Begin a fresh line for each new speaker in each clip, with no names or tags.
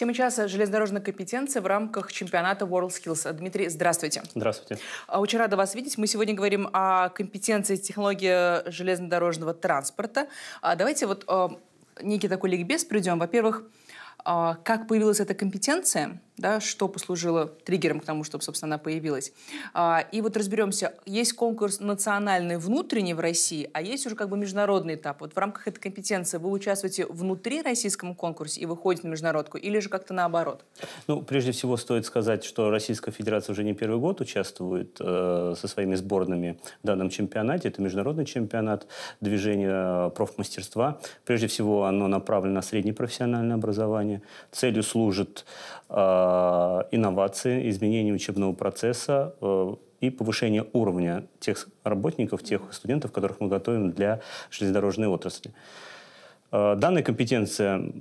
Тема часа железнодорожной компетенции в рамках чемпионата WorldSkills. Дмитрий, здравствуйте. Здравствуйте. А, очень рада вас видеть. Мы сегодня говорим о компетенции технологии железнодорожного транспорта. А, давайте вот а, некий такой ликбез придем. Во-первых, как появилась эта компетенция – да, что послужило триггером к тому, чтобы, собственно, она появилась. А, и вот разберемся, есть конкурс национальный внутренний в России, а есть уже как бы международный этап. Вот в рамках этой компетенции вы участвуете внутри российском конкурсе и выходите на международку, или же как-то наоборот?
Ну, прежде всего стоит сказать, что Российская Федерация уже не первый год участвует э, со своими сборными в данном чемпионате. Это международный чемпионат движения э, профмастерства. Прежде всего оно направлено на среднепрофессиональное образование. Целью служит э, Э, инновации, изменение учебного процесса э, и повышение уровня тех работников, тех студентов, которых мы готовим для железнодорожной отрасли. Э, данная компетенция,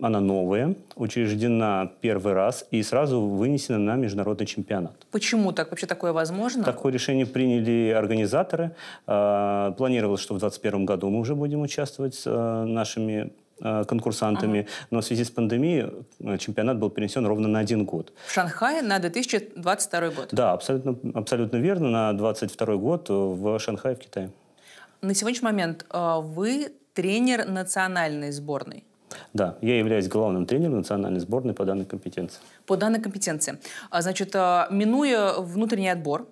она новая, учреждена первый раз и сразу вынесена на международный чемпионат.
Почему так? Вообще такое возможно?
Такое решение приняли организаторы. Планировалось, что в 2021 году мы уже будем участвовать с нашими Э, конкурсантами, ага. но в связи с пандемией э, чемпионат был перенесен ровно на один год.
В Шанхае на 2022 год?
Да, абсолютно, абсолютно верно, на 2022 год э, в Шанхае, в Китае.
На сегодняшний момент вы тренер национальной сборной.
Да, я являюсь главным тренером национальной сборной по данной компетенции.
По данной компетенции. А, значит, минуя внутренний отбор,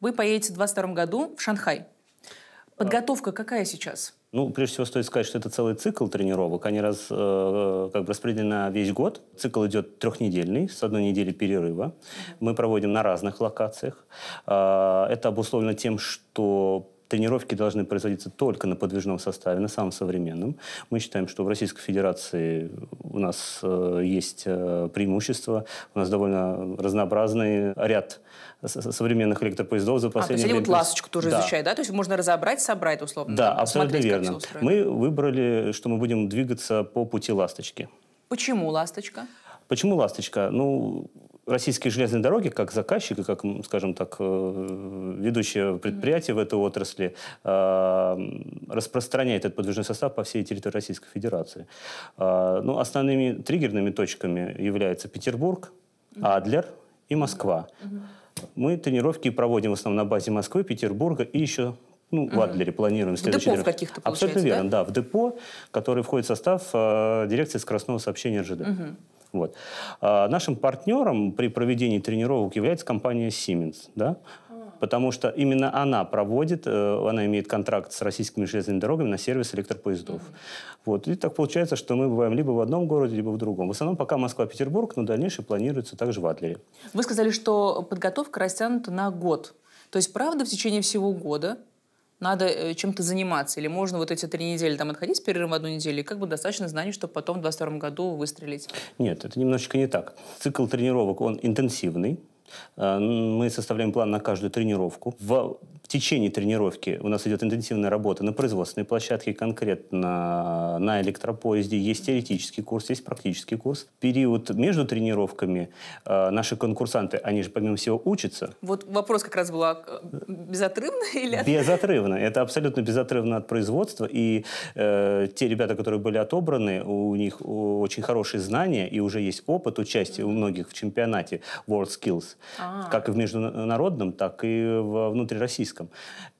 вы поедете в 2022 году в Шанхай. А. Подготовка какая сейчас?
Ну, прежде всего, стоит сказать, что это целый цикл тренировок. Они раз, э, э, как бы распределены на весь год. Цикл идет трехнедельный, с одной недели перерыва. Мы проводим на разных локациях. Э, это обусловлено тем, что тренировки должны производиться только на подвижном составе, на самом современном. Мы считаем, что в Российской Федерации у нас э, есть э, преимущество, у нас довольно разнообразный ряд современных электропоездов за последние... А, то есть вот ласточку тоже да. изучают,
да? То есть можно разобрать, собрать условно? Да, там, абсолютно верно.
Мы выбрали, что мы будем двигаться по пути ласточки.
Почему ласточка?
Почему ласточка? Ну, российские железные дороги, как заказчик и как, скажем так, э, ведущее предприятие в этой отрасли, э, распространяет этот подвижной состав по всей территории Российской Федерации. Э, ну, основными триггерными точками являются Петербург, Адлер и Москва. Мы тренировки проводим в основном на базе Москвы, Петербурга и еще ну, угу. в Адлере планируем следующий депо в каких-то, Абсолютно верно, да? да, в депо, который входит в состав э, дирекции скоростного сообщения РЖД. Угу. Вот. А нашим партнером при проведении тренировок является компания Siemens, да? А. потому что именно она проводит, э, она имеет контракт с российскими железными дорогами на сервис электропоездов. Вот. И так получается, что мы бываем либо в одном городе, либо в другом. В основном пока Москва-Петербург, но дальнейшее планируется также в Адлере.
Вы сказали, что подготовка растянута на год. То есть, правда, в течение всего года надо э, чем-то заниматься, или можно вот эти три недели там отходить с перерывом одну неделю, и как бы достаточно знаний, чтобы потом в 2022 году выстрелить?
Нет, это немножечко не так. Цикл тренировок, он интенсивный, э, мы составляем план на каждую тренировку. В в течение тренировки у нас идет интенсивная работа на производственной площадке, конкретно на электропоезде. Есть теоретический курс, есть практический курс. Период между тренировками э, наши конкурсанты, они же помимо всего учатся.
Вот вопрос как раз был, а безотрывно или...
Безотрывно. Это абсолютно безотрывно от производства. И э, те ребята, которые были отобраны, у них очень хорошие знания и уже есть опыт участия у многих в чемпионате WorldSkills. А-а-а. Как и в международном, так и в внутрироссийском риском.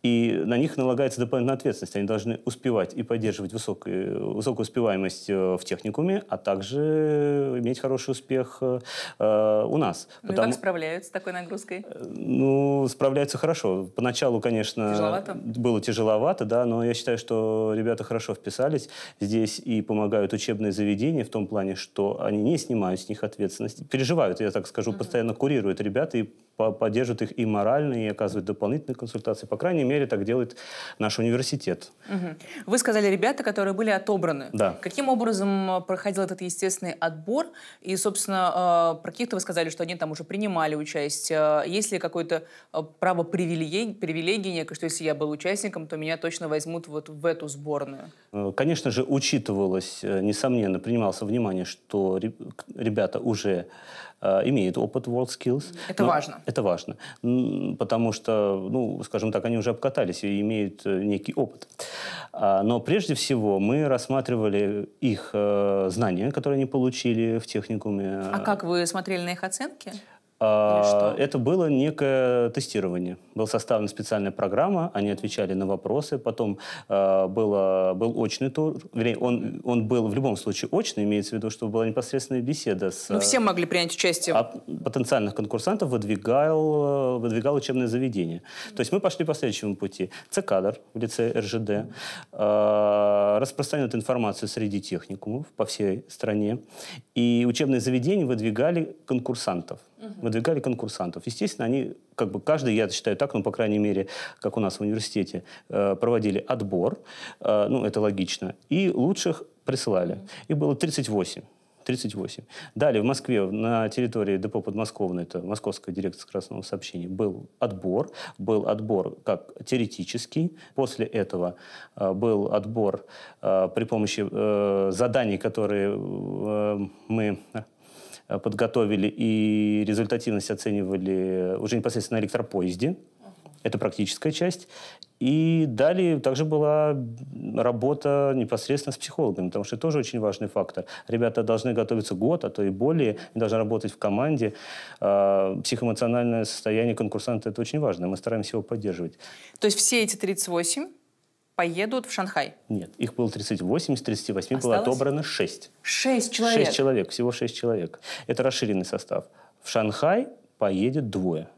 И на них налагается дополнительная ответственность. Они должны успевать и поддерживать высокую, высокую успеваемость э, в техникуме, а также иметь хороший успех э, э у нас. Ну Потому... и как
справляются с такой нагрузкой? Э,
ну, справляются хорошо. Поначалу, конечно, тяжеловато? было тяжеловато, да, но я считаю, что ребята хорошо вписались. Здесь и помогают учебные заведения в том плане, что они не снимают с них ответственность. Переживают, я так скажу, uh-huh. постоянно курируют ребята и поддерживают их и морально, и оказывают дополнительные консультации диссертации. По крайней мере, так делает наш университет.
Угу. Вы сказали ребята, которые были отобраны. Да. Каким образом э, проходил этот естественный отбор? И, собственно, э, про каких-то вы сказали, что они там уже принимали участие. Есть ли какое-то э, право привилегии, привилегии, некое, что если я был участником, то меня точно возьмут вот в эту сборную?
Конечно же, учитывалось, несомненно, принимался внимание, что ребята уже Э, имеют опыт WorldSkills. Это важно. Это важно, потому что, ну, скажем так, они уже обкатались и имеют э, некий опыт. А, но прежде всего мы рассматривали их э, знания, которые они получили в техникуме. А
как вы смотрели на их оценки?
А, это было некое тестирование. Была составлена специальная программа, они отвечали на вопросы. Потом а, было, был очный тур, вернее, он, он был в любом случае очный, имеется в виду, что была непосредственная беседа с... Ну, все
могли принять участие.
А потенциальных конкурсантов выдвигал, выдвигал учебное заведение. То есть мы пошли по следующему пути. ЦКАДР в лице РЖД а, распространяет информацию среди техникумов по всей стране. И учебные заведения выдвигали конкурсантов угу. выдвигали конкурсантов. Естественно, они, как бы каждый, я считаю так, ну, по крайней мере, как у нас в университете, э, проводили отбор, э, ну, это логично, и лучших присылали. Их было 38. 38. Далее в Москве, на территории депо подмосковной, это Московская дирекция красного сообщения, был отбор. Был отбор как теоретический. После этого э, был отбор э, при помощи э, заданий, которые э, мы Э, подготовили и результативность оценивали уже непосредственно на электропоезде. Это практическая часть. И далее также была работа непосредственно с психологами, потому что это тоже очень важный фактор. Ребята должны готовиться год, а то и более, и должны работать в команде. Э, психоэмоциональное состояние конкурсанта – это очень важно, мы стараемся его поддерживать.
То есть все эти 38 поедут в Шанхай?
Нет, их было 38, из 38 Осталось? было отобрано 6.
6 человек? 6
человек, всего 6 человек. Это расширенный состав. В Шанхай поедет двое.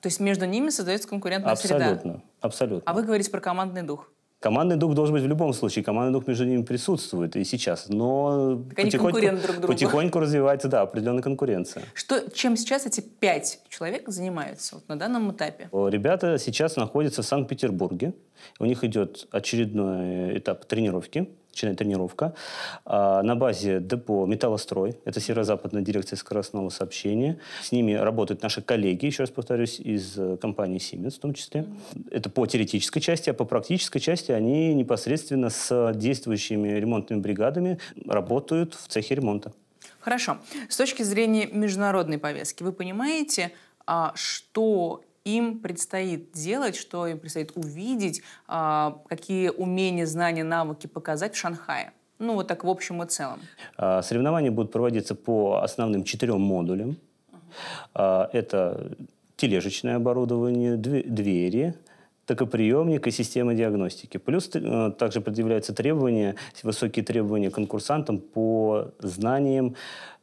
То есть между ними создается конкурентная абсолютно, среда? Абсолютно,
абсолютно. А вы говорите про командный дух? Командный дух должен быть в любом случае. Командный дух между ними присутствует и сейчас. Но так потихоньку, друг потихоньку развивается да, определенная конкуренция.
Что, чем сейчас эти пять человек занимаются вот, на данном этапе?
Ребята сейчас находятся в Санкт-Петербурге. У них идет очередной э, этап тренировки членная тренировка а, на базе депо «Металлострой». Это северо-западная дирекция скоростного сообщения. С ними работают наши коллеги, еще раз повторюсь, из э, компании «Сименс» в том числе. Это по теоретической части, а по практической части они непосредственно с действующими ремонтными бригадами работают в цехе ремонта.
Хорошо. С точки зрения международной повестки, вы понимаете, а, что им предстоит делать, что им предстоит увидеть, а, какие умения, знания, навыки показать в Шанхае? Ну, вот так в общем и целом.
А, соревнования будут проводиться по основным четырем модулям. Uh-huh. Это тележечное оборудование, двери, так и приемник и система диагностики. Плюс э, также предъявляются требования, высокие требования конкурсантам по знаниям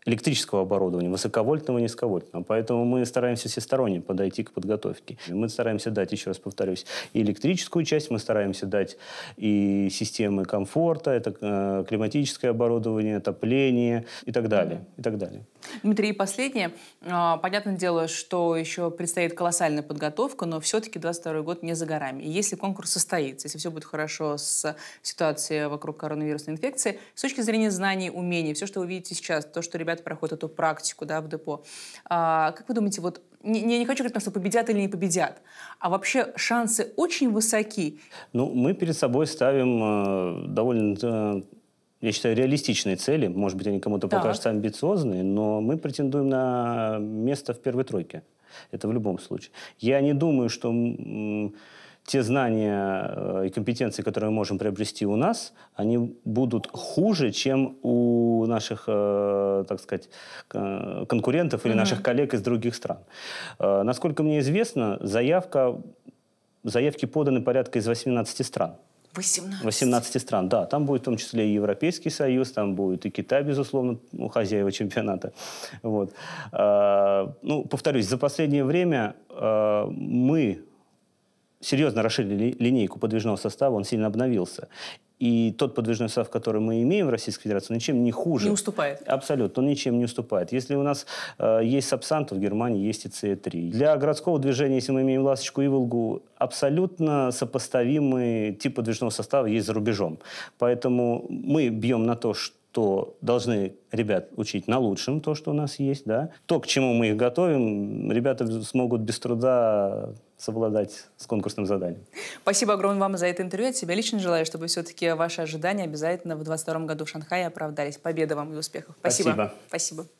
электрического оборудования, высоковольтного и низковольтного. Поэтому мы стараемся всесторонне подойти к подготовке. Мы стараемся дать, еще раз повторюсь, и электрическую часть, мы стараемся дать и системы комфорта, это э, климатическое оборудование, отопление и так далее. И так далее.
Дмитрий, и последнее. А, понятное дело, что еще предстоит колоссальная подготовка, но все-таки 22 год не за горами. И если конкурс состоится, если все будет хорошо с ситуацией вокруг коронавирусной инфекции, с точки зрения знаний, умений, все, что вы видите сейчас, то, что ребята приезжают, проходят эту практику да, в депо. А, как вы думаете, вот не, не, не хочу говорить, что победят или не победят, а вообще шансы очень высоки.
Ну, мы перед собой ставим э, довольно, э, я считаю, реалистичные цели. Может быть, они кому-то так. покажутся амбициозные, но мы претендуем на место в первой тройке. Это в любом случае. Я не думаю, что... М- те знания э, и компетенции, которые мы можем приобрести у нас, они будут хуже, чем у наших, э, так сказать, конкурентов или mm-hmm. наших коллег из других стран. Э, насколько мне известно, заявка, заявки поданы порядка из 18 стран. 18. 18 стран, да. Там будет в том числе и Европейский Союз, там будет и Китай, безусловно, у хозяева чемпионата. Вот. Ну, повторюсь, за последнее время мы серьезно расширили линейку подвижного состава, он сильно обновился. И тот подвижной состав, который мы имеем в Российской Федерации, он ничем не хуже. Не уступает. Абсолютно, он ничем не уступает. Если у нас э, есть Сапсан, то в Германии есть и ЦЕ-3. Для городского движения, если мы имеем «Ласточку» и «Волгу», абсолютно сопоставимый тип подвижного состава есть за рубежом. Поэтому мы бьем на то, что что должны ребят учить на лучшем то, что у нас есть, да. То, к чему мы их готовим, ребята смогут без труда совладать с конкурсным заданием.
Спасибо огромное вам за это интервью. От себя лично желаю, чтобы все-таки ваши ожидания обязательно в 2022 году в Шанхае оправдались. Победа вам и успехов. Спасибо. Спасибо. Спасибо.